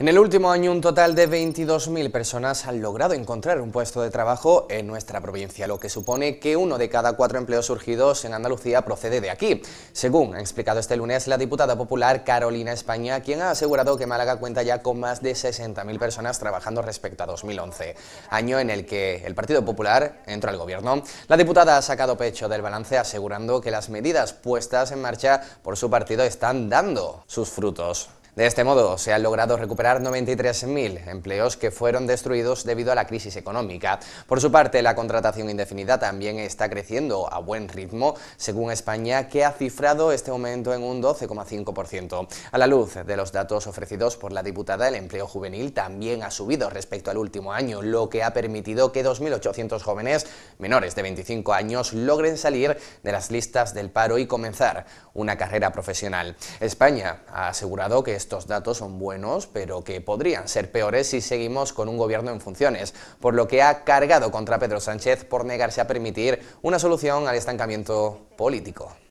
En el último año, un total de 22.000 personas han logrado encontrar un puesto de trabajo en nuestra provincia, lo que supone que uno de cada cuatro empleos surgidos en Andalucía procede de aquí, según ha explicado este lunes la diputada popular Carolina España, quien ha asegurado que Málaga cuenta ya con más de 60.000 personas trabajando respecto a 2011, año en el que el Partido Popular entró al gobierno. La diputada ha sacado pecho del balance asegurando que las medidas puestas en marcha por su partido están dando sus frutos. De este modo, se han logrado recuperar 93.000 empleos que fueron destruidos debido a la crisis económica. Por su parte, la contratación indefinida también está creciendo a buen ritmo, según España, que ha cifrado este aumento en un 12,5%. A la luz de los datos ofrecidos por la diputada, el empleo juvenil también ha subido respecto al último año, lo que ha permitido que 2.800 jóvenes menores de 25 años logren salir de las listas del paro y comenzar una carrera profesional. España ha asegurado que esto estos datos son buenos, pero que podrían ser peores si seguimos con un gobierno en funciones, por lo que ha cargado contra Pedro Sánchez por negarse a permitir una solución al estancamiento político.